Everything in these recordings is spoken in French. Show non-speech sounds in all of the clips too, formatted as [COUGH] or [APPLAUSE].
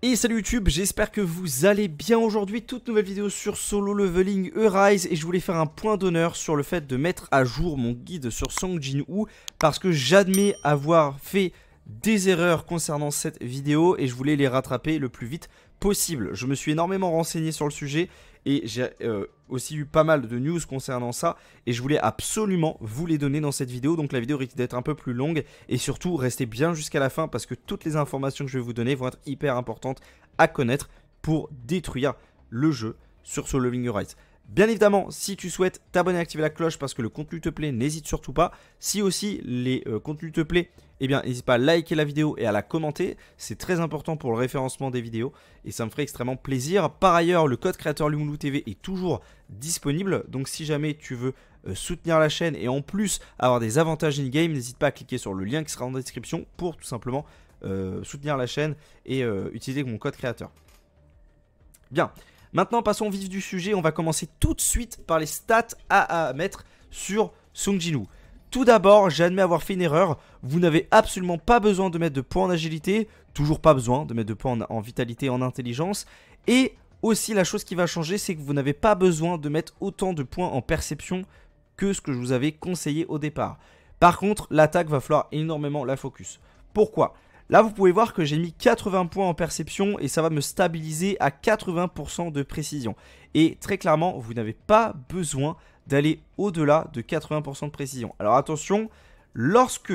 Et salut YouTube, j'espère que vous allez bien aujourd'hui, toute nouvelle vidéo sur Solo Leveling E-Rise et je voulais faire un point d'honneur sur le fait de mettre à jour mon guide sur Song Jin-woo parce que j'admets avoir fait des erreurs concernant cette vidéo et je voulais les rattraper le plus vite possible. Je me suis énormément renseigné sur le sujet et j'ai euh, aussi eu pas mal de news concernant ça. Et je voulais absolument vous les donner dans cette vidéo. Donc la vidéo risque d'être un peu plus longue. Et surtout, restez bien jusqu'à la fin parce que toutes les informations que je vais vous donner vont être hyper importantes à connaître pour détruire le jeu sur Solo Your Rights. Bien évidemment, si tu souhaites t'abonner et activer la cloche parce que le contenu te plaît, n'hésite surtout pas. Si aussi les euh, contenus te plaît, eh bien n'hésite pas à liker la vidéo et à la commenter. C'est très important pour le référencement des vidéos et ça me ferait extrêmement plaisir. Par ailleurs, le code créateur Lumulu TV est toujours disponible. Donc si jamais tu veux euh, soutenir la chaîne et en plus avoir des avantages in-game, n'hésite pas à cliquer sur le lien qui sera en description pour tout simplement euh, soutenir la chaîne et utiliser mon code créateur. Bien, Maintenant, passons au vif du sujet. On va commencer tout de suite par les stats à, mettre sur Sung Tout d'abord, j'admets avoir fait une erreur. Vous n'avez absolument pas besoin de mettre de points en agilité. Toujours pas besoin de mettre de points en, vitalité en intelligence. Et aussi, la chose qui va changer, c'est que vous n'avez pas besoin de mettre autant de points en perception que ce que je vous avais conseillé au départ. Par contre, l'attaque va falloir énormément la focus. Pourquoi Là, vous pouvez voir que j'ai mis 80 points en perception et ça va me stabiliser à 80% de précision. Et très clairement, vous n'avez pas besoin d'aller au-delà de 80% de précision. Alors attention, lorsque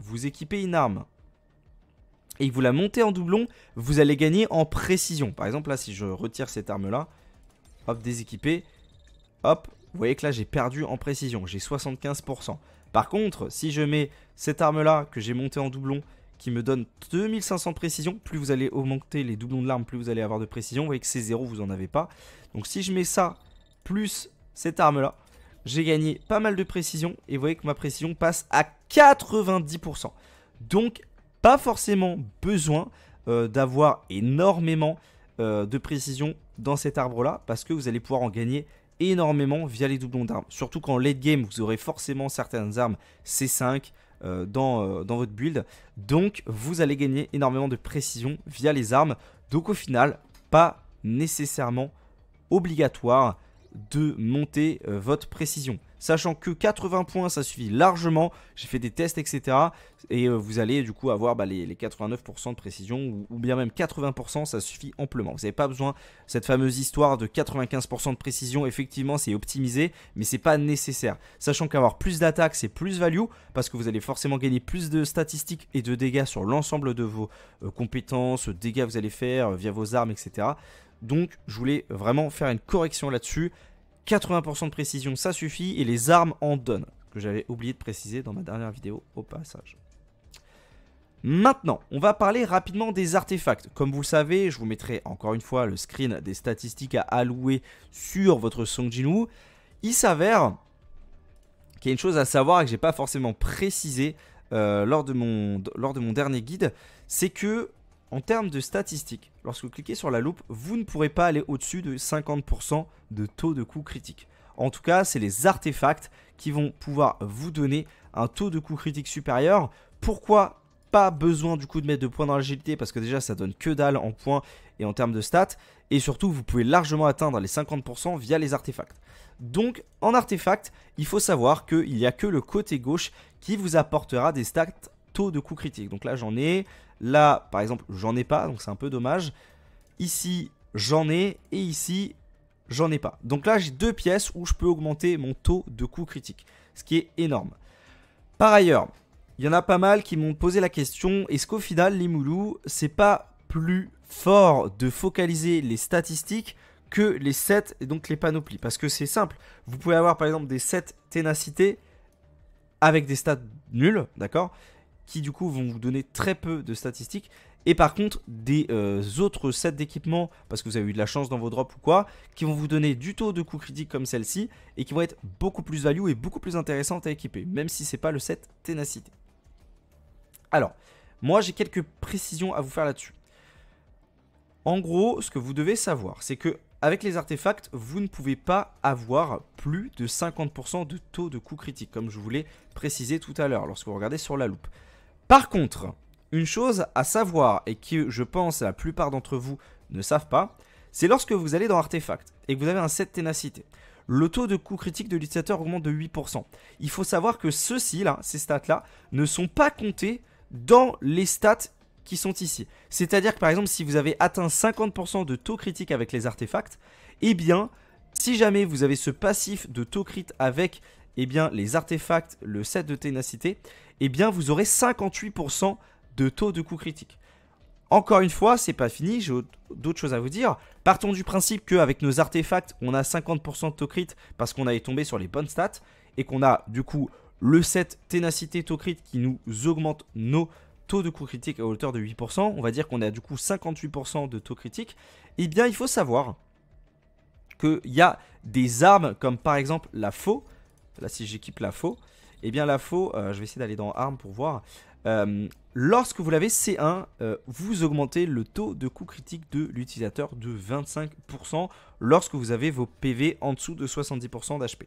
vous équipez une arme et que vous la montez en doublon, vous allez gagner en précision. Par exemple, là, si je retire cette arme-là, hop, déséquipée, hop, vous voyez que là, j'ai perdu en précision, j'ai 75%. Par contre, si je mets cette arme-là que j'ai montée en doublon qui me donne 2500 de précision. Plus vous allez augmenter les doublons de l'arme, plus vous allez avoir de précision. Vous voyez que c'est 0 vous n'en avez pas. Donc si je mets ça, plus cette arme-là, j'ai gagné pas mal de précision. Et vous voyez que ma précision passe à 90%. Donc, pas forcément besoin euh, d'avoir énormément euh, de précision dans cet arbre-là. Parce que vous allez pouvoir en gagner énormément via les doublons d'armes. Surtout qu'en late game, vous aurez forcément certaines armes C5, euh, euh, dans votre build. Donc vous allez gagner énormément de précision via les armes. Donc au final, pas nécessairement obligatoire de monter euh, votre précision. Sachant que 80 points, ça suffit largement. J'ai fait des tests, etc. Et euh, vous allez du coup avoir bah, les, 89% de précision ou, bien même 80%, ça suffit amplement. Vous n'avez pas besoin de cette fameuse histoire de 95% de précision. Effectivement, c'est optimisé, mais c'est pas nécessaire. Sachant qu'avoir plus d'attaques, c'est plus value parce que vous allez forcément gagner plus de statistiques et de dégâts sur l'ensemble de vos euh, compétences, dégâts que vous allez faire via vos armes, etc. Donc je voulais vraiment faire une correction là-dessus. 80% de précision, ça suffit, et les armes en donnent, que j'avais oublié de préciser dans ma dernière vidéo au passage. Maintenant, on va parler rapidement des artefacts. Comme vous le savez, je vous mettrai encore une fois le screen des statistiques à allouer sur votre Song Il s'avère qu'il y a une chose à savoir et que j'ai pas forcément précisé euh, lors, de mon, lors de mon dernier guide, c'est que en termes de statistiques, lorsque vous cliquez sur la loupe, vous ne pourrez pas aller au-dessus de 50% de taux de coût critique. En tout cas, c'est les artefacts qui vont pouvoir vous donner un taux de coût critique supérieur. Pourquoi pas besoin du coup de mettre de points dans l'agilité parce que déjà ça donne que dalle en points et en termes de stats. Et surtout, vous pouvez largement atteindre les 50% via les artefacts. Donc, en artefacts, il faut savoir qu'il n'y a que le côté gauche qui vous apportera des stats taux de coup critique. Donc là, j'en ai Là, par exemple, j'en ai pas, donc c'est un peu dommage. Ici, j'en ai, et ici, j'en ai pas. Donc là, j'ai deux pièces où je peux augmenter mon taux de coût critique, ce qui est énorme. Par ailleurs, il y en a pas mal qui m'ont posé la question, est-ce qu'au final, les moulous, c'est pas plus fort de focaliser les statistiques que les 7, et donc les panoplies Parce que c'est simple, vous pouvez avoir par exemple des 7 ténacité avec des stats nuls, d'accord qui du coup vont vous donner très peu de statistiques. Et par contre, des euh, autres sets d'équipements, parce que vous avez eu de la chance dans vos drops ou quoi, qui vont vous donner du taux de coût critique comme celle-ci, et qui vont être beaucoup plus value et beaucoup plus intéressantes à équiper, même si ce n'est pas le set ténacité. Alors, moi j'ai quelques précisions à vous faire là-dessus. En gros, ce que vous devez savoir, c'est que avec les artefacts, vous ne pouvez pas avoir plus de 50% de taux de coût critique comme je vous l'ai précisé tout à l'heure lorsque vous regardez sur la loupe. Par contre, une chose à savoir et que je pense la plupart d'entre vous ne savent pas, c'est lorsque vous allez dans Artefact et que vous avez un set ténacité, le taux de coût critique de l'utilisateur augmente de 8%. Il faut savoir que ceux-ci, là, ces stats-là, ne sont pas comptés dans les stats qui sont ici. C'est-à-dire que par exemple, si vous avez atteint 50% de taux critique avec les artefacts, eh bien, si jamais vous avez ce passif de taux critique avec eh bien, les artefacts, le set de ténacité, et eh bien vous aurez 58% de taux de coût critique. Encore une fois, c'est pas fini, j'ai d'autres choses à vous dire. Partons du principe qu'avec nos artefacts, on a 50% de taux crit parce qu'on est tombé sur les bonnes stats et qu'on a du coup le set ténacité taux crit qui nous augmente nos taux de coût critique à hauteur de 8%. On va dire qu'on a du coup 58% de taux critique. Et eh bien, il faut savoir qu'il y a des armes comme par exemple la faux. Là, si j'équipe la faux, eh bien la faux, euh, je vais essayer d'aller dans armes pour voir. Euh, lorsque vous l'avez C1, euh, vous augmentez le taux de coût critique de l'utilisateur de 25% lorsque vous avez vos PV en dessous de 70% d'HP.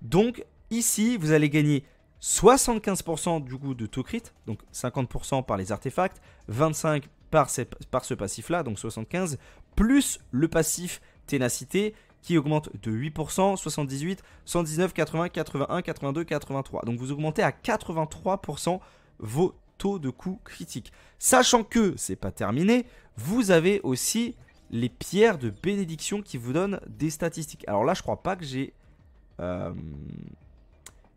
Donc ici, vous allez gagner 75% du coup de taux crit, donc 50% par les artefacts, 25% par, par ce passif-là, donc 75, plus le passif ténacité qui augmente de 8%, 78, 119, 80, 81, 82, 83. Donc vous augmentez à 83% vos taux de coût critiques. Sachant que c'est pas terminé, vous avez aussi les pierres de bénédiction qui vous donnent des statistiques. Alors là, je crois pas que j'ai... Euh,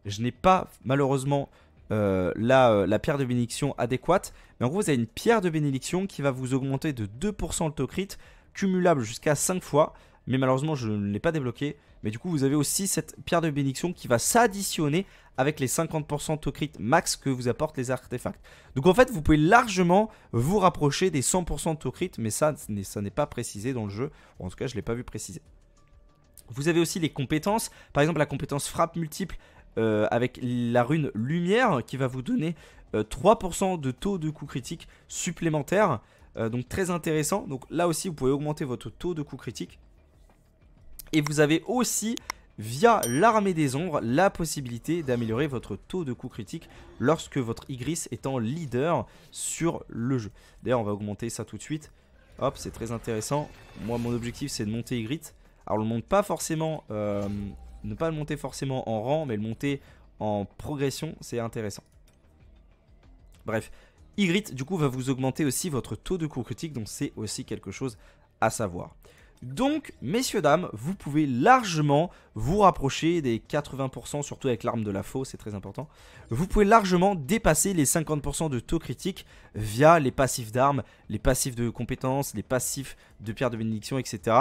je n'ai pas, malheureusement, euh, la, euh, la, pierre de bénédiction adéquate. Mais en gros, vous avez une pierre de bénédiction qui va vous augmenter de 2% le taux crit, cumulable jusqu'à 5 fois, mais malheureusement je ne l'ai pas débloqué. Mais du coup vous avez aussi cette pierre de bénédiction qui va s'additionner avec les 50% de tocrit max que vous apportent les artefacts. Donc en fait vous pouvez largement vous rapprocher des 100% de tocrit, mais ça, ça n'est pas précisé dans le jeu, en tout cas je ne l'ai pas vu précisé. Vous avez aussi les compétences, par exemple la compétence frappe multiple euh, avec la rune lumière qui va vous donner 3% euh, de taux de coût critique supplémentaire. Euh, donc très intéressant. Donc là aussi vous pouvez augmenter votre taux de coût critique. Et vous avez aussi via l'armée des ombres la possibilité d'améliorer votre taux de coup critique lorsque votre Igris est en leader sur le jeu. D'ailleurs on va augmenter ça tout de suite. Hop c'est très intéressant. Moi mon objectif c'est de monter Ygritte. Alors le monte pas forcément, euh, ne pas le monter forcément en rang mais le monter en progression c'est intéressant. Bref, Ygritte du coup va vous augmenter aussi votre taux de coup critique donc c'est aussi quelque chose à savoir. Donc, messieurs, dames, vous pouvez largement vous rapprocher des 80%, surtout avec l'arme de la faux, c'est très important. Vous pouvez largement dépasser les 50% de taux critique via les passifs d'armes, les passifs de compétences, les passifs de pierres de bénédiction, etc.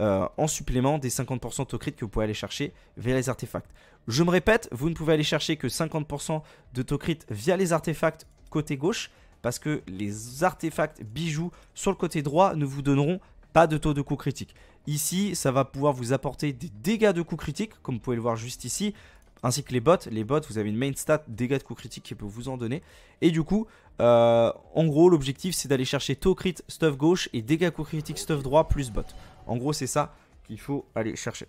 Euh, en supplément des 50% taux critique que vous pouvez aller chercher via les artefacts. Je me répète, vous ne pouvez aller chercher que 50% de taux critique via les artefacts côté gauche, parce que les artefacts bijoux sur le côté droit ne vous donneront pas de taux de coup critique. Ici, ça va pouvoir vous apporter des dégâts de coup critique, comme vous pouvez le voir juste ici, ainsi que les bots. Les bots, vous avez une main stat dégâts de coup critique qui peut vous en donner. Et du coup, euh, en gros, l'objectif, c'est d'aller chercher taux crit, stuff gauche et dégâts de coup critique, stuff droit, plus bot. En gros, c'est ça qu'il faut aller chercher.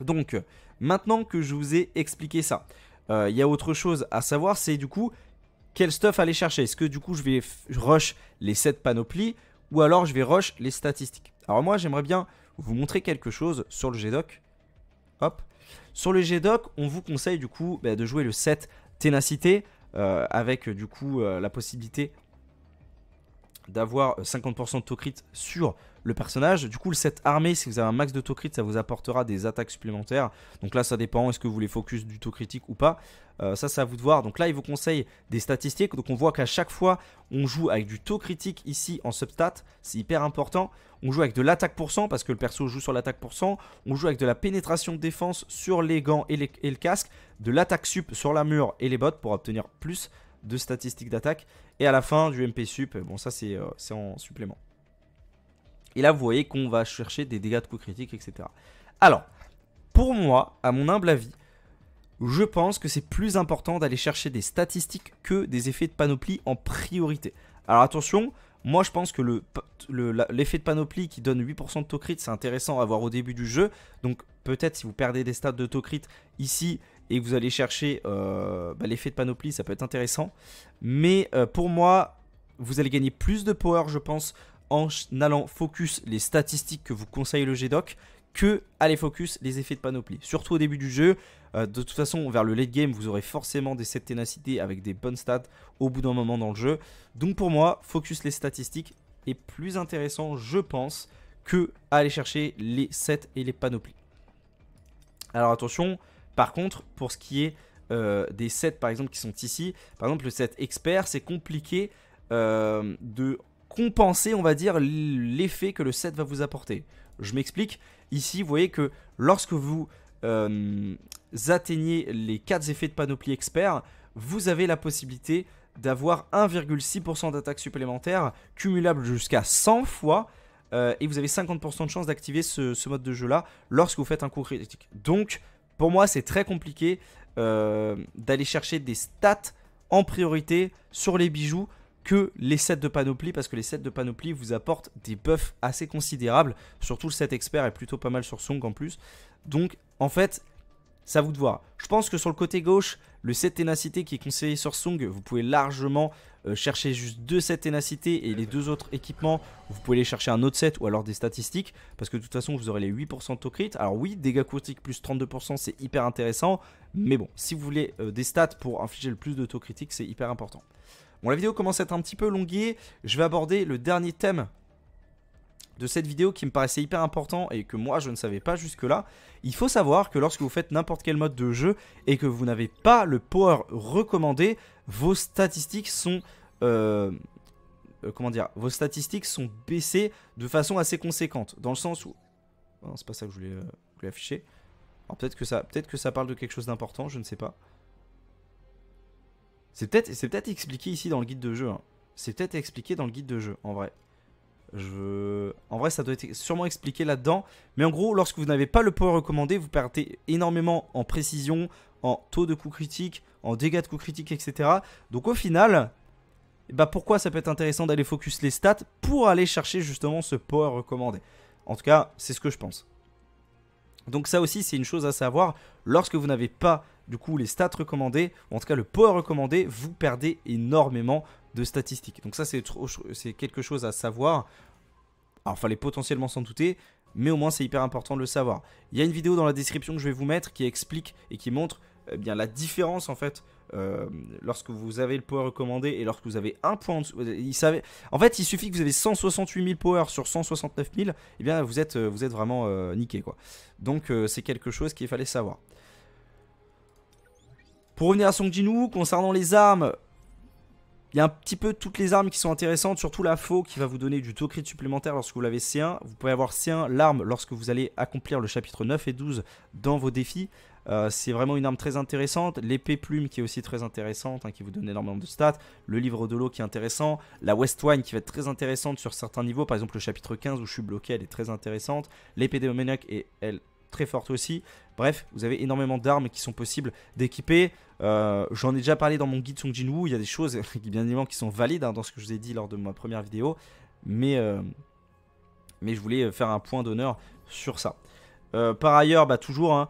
Donc, maintenant que je vous ai expliqué ça, euh, il y a autre chose à savoir, c'est du coup, quel stuff aller chercher Est-ce que du coup, je vais rush les 7 panoplies ou alors je vais rush les statistiques. Alors moi, j'aimerais bien vous montrer quelque chose sur le G-doc. Hop. Sur le G-Doc, on vous conseille du coup bah, de jouer le set Ténacité euh, avec du coup euh, la possibilité d'avoir 50% euh, de taux crit sur le personnage. Du coup, le set si vous avez un max de taux crit, ça vous apportera des attaques supplémentaires. Donc là, ça dépend, est-ce que vous voulez focus du taux critique ou pas. Euh, ça, c'est à vous de voir. Donc là, il vous conseille des statistiques. Donc on voit qu'à chaque fois, on joue avec du taux critique ici en substat. C'est hyper important. On joue avec de l'attaque pour cent parce que le perso joue sur l'attaque pour cent. On joue avec de la pénétration de défense sur les gants et, et le casque. De l'attaque sup sur la mur et les bottes pour obtenir plus de statistiques d'attaque. Et à la fin du MP sup, bon ça euh, c'est en supplément. Et là vous voyez qu'on va chercher des dégâts de coups critiques, etc. Alors, pour moi, à mon humble avis, je pense que c'est plus important d'aller chercher des statistiques que des effets de panoplie en priorité. Alors attention, moi je pense que l'effet de panoplie qui donne 8% de taux c'est intéressant à voir au début du jeu. Donc peut-être si vous perdez des stats de taux ici, et que vous allez chercher euh, bah, l'effet de panoplie, ça peut être intéressant. Mais euh, pour moi, vous allez gagner plus de power, je pense, en allant focus les statistiques que vous conseille le GDoc que aller focus les effets de panoplie. Surtout au début du jeu, euh, de toute façon, vers le late game, vous aurez forcément des 7 ténacité avec des bonnes stats au bout d'un moment dans le jeu. Donc pour moi, focus les statistiques est plus intéressant, je pense, que aller chercher les sets et les panoplies. Alors attention, par contre, pour ce qui est euh, des sets par exemple qui sont ici, par exemple le set expert, c'est compliqué euh, de compenser, on va dire, l'effet que le set va vous apporter. Je m'explique. Ici, vous voyez que lorsque vous euh, atteignez les 4 effets de panoplie expert, vous avez la possibilité d'avoir 1,6% d'attaque supplémentaire, cumulable jusqu'à 100 fois, et vous avez 50% de chance d'activer ce, ce, mode de jeu là lorsque vous faites un coup critique. Donc, pour moi, c'est très compliqué euh, d'aller chercher des stats en priorité sur les bijoux que les sets de panoplie parce que les sets de panoplie vous apportent des buffs assez considérables. Surtout le set expert est plutôt pas mal sur Song en plus. Donc en fait, ça vous de voir. Je pense que sur le côté gauche, le set ténacité qui est conseillé sur Song, vous pouvez largement euh, cherchez juste deux sets ténacité et les deux autres équipements, vous pouvez aller chercher un autre set ou alors des statistiques, parce que de toute façon, vous aurez les 8% de crit. Alors oui, dégâts critiques plus 32%, c'est hyper intéressant, mais bon, si vous voulez euh, des stats pour infliger le plus de taux critiques, c'est hyper important. Bon, la vidéo commence à être un petit peu longuée, je vais aborder le dernier thème de cette vidéo qui me paraissait hyper important et que moi je ne savais pas jusque-là. Il faut savoir que lorsque vous faites n'importe quel mode de jeu et que vous n'avez pas le power recommandé, vos statistiques sont... Euh, euh, comment dire Vos statistiques sont baissées de façon assez conséquente. Dans le sens où... non, hein, c'est pas ça que euh, je voulais, afficher. Alors peut-être que, ça, peut que ça parle de quelque chose d'important, je ne sais pas. C'est peut-être peut expliqué ici dans le guide de jeu. Hein. C'est peut-être expliqué dans le guide de jeu, en vrai. Je... En vrai, ça doit être sûrement expliqué là-dedans. Mais en gros, lorsque vous n'avez pas le power recommandé, vous perdez énormément en précision, en taux de coup critique, en dégâts de coup critique, etc. Donc au final, bah pourquoi ça peut être intéressant d'aller focus les stats pour aller chercher justement ce power recommandé En tout cas, c'est ce que je pense. Donc ça aussi, c'est une chose à savoir. Lorsque vous n'avez pas du coup les stats recommandés, ou en tout cas le power recommandé, vous perdez énormément de statistiques. Donc ça, c'est quelque chose à savoir. Alors fallait potentiellement s'en douter, mais au moins c'est hyper important de le savoir. Il y a une vidéo dans la description que je vais vous mettre qui explique et qui montre eh bien, la différence en fait euh, lorsque vous avez le power recommandé et lorsque vous avez un point en dessous. En fait, il suffit que vous avez 168 000 power sur 169 000, et bien vous êtes, euh, vous êtes vraiment euh, niqué quoi. Donc c'est quelque chose qu'il fallait savoir. Pour revenir à Song Jinwoo, concernant les armes, il y a un petit peu toutes les armes qui sont intéressantes, surtout la faux qui va vous donner du taux crit supplémentaire lorsque vous l'avez C1. Vous pouvez avoir C1 l'arme lorsque vous allez accomplir le chapitre 9 et 12 dans vos défis. Euh, c'est vraiment une arme très intéressante. L'épée plume qui est aussi très intéressante, hein, qui vous donne énormément de stats. Le livre de l'eau qui est intéressant. La Westwine qui va être très intéressante sur certains niveaux. Par exemple, le chapitre 15 où je suis bloqué, elle est très intéressante. L'épée démoniaque et elle, très forte aussi. Bref, vous avez énormément d'armes qui sont possibles d'équiper. Euh, j'en ai déjà parlé dans mon guide Song Jin Woo Il y a des choses, [LAUGHS] bien évidemment, qui sont valides hein, dans ce que je vous ai dit lors de ma première vidéo. Mais, euh, mais je voulais faire un point d'honneur sur ça. Euh, par ailleurs, bah, toujours, hein,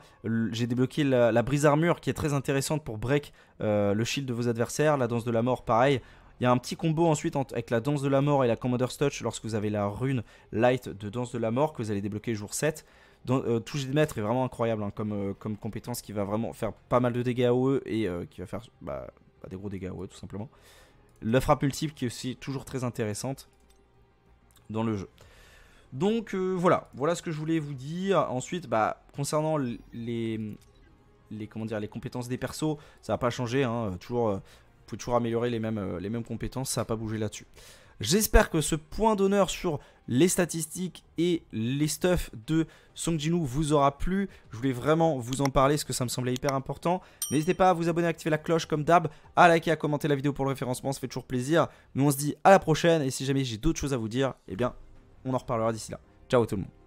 j'ai débloqué la, brise armure qui est très intéressante pour break le shield de vos adversaires. La danse de la mort, pareil. Il y a un petit combo ensuite avec la danse de la mort et la commander Touch lorsque vous avez la rune light de danse de la mort que vous allez débloquer jour 7. Euh, Toucher de mettre est vraiment incroyable hein, euh, comme, compétence qui va vraiment faire pas mal de dégâts à eux et euh, qui va faire bah, bah, des gros dégâts à eux tout simplement. La frappe multiple qui est aussi toujours très intéressante dans le jeu. Donc voilà, voilà ce que je voulais vous dire. Ensuite, bah, concernant les, les compétences des persos, ça n'a pas changé. il hein. toujours, toujours améliorer les mêmes, les mêmes compétences, ça n'a pas bougé là-dessus. J'espère que ce point d'honneur sur les statistiques et les stuff de Song vous aura plu. Je voulais vraiment vous en parler parce que ça me semblait hyper important. N'hésitez pas à vous abonner, à activer la cloche comme d'hab, à liker, à commenter la vidéo pour le référencement, ça fait toujours plaisir. Nous on se dit à la prochaine et si jamais j'ai d'autres choses à vous dire, eh bien on en reparlera d'ici là. Ciao tout le monde.